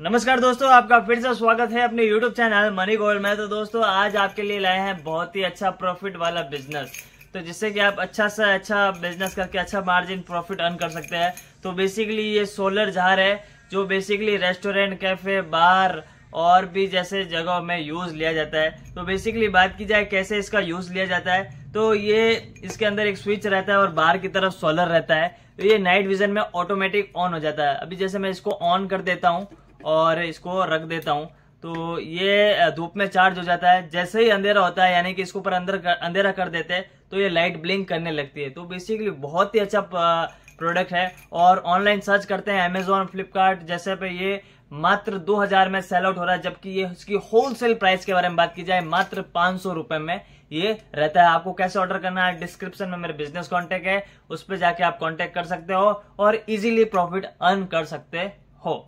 नमस्कार दोस्तों आपका फिर से स्वागत है अपने YouTube चैनल मनी गोल्ड में तो दोस्तों आज आपके लिए लाए हैं बहुत ही अच्छा प्रॉफिट वाला बिजनेस तो जिससे कि आप अच्छा सा अच्छा बिजनेस करके अच्छा मार्जिन प्रॉफिट अर्न कर सकते हैं तो बेसिकली ये सोलर जार है जो बेसिकली रेस्टोरेंट कैफे बार और भी जैसे जगहों में यूज़ लिया जाता है तो बेसिकली बात की जाए कैसे इसका यूज़ लिया जाता है तो ये इसके अंदर एक स्विच रहता है और बाहर की तरफ सोलर रहता है तो ये नाइट विजन में ऑटोमेटिक ऑन हो जाता है अभी जैसे मैं इसको ऑन कर देता हूँ और इसको रख देता हूँ तो ये धूप में चार्ज हो जाता है जैसे ही अंधेरा होता है यानी कि इसके ऊपर अंदर कर, अंधेरा कर देते हैं तो ये लाइट ब्लिंक करने लगती है तो बेसिकली बहुत ही अच्छा प्रोडक्ट है और ऑनलाइन सर्च करते हैं अमेजोन फ्लिपकार्ट जैसे पे ये मात्र 2000 में सेल आउट हो रहा है जबकि ये इसकी होलसेल प्राइस के बारे में बात की जाए मात्र पांच सौ में ये रहता है आपको कैसे ऑर्डर करना है डिस्क्रिप्शन में मेरे बिजनेस कॉन्टेक्ट है उस पर जाके आप कॉन्टेक्ट कर सकते हो और इजिली प्रॉफिट अर्न कर सकते हो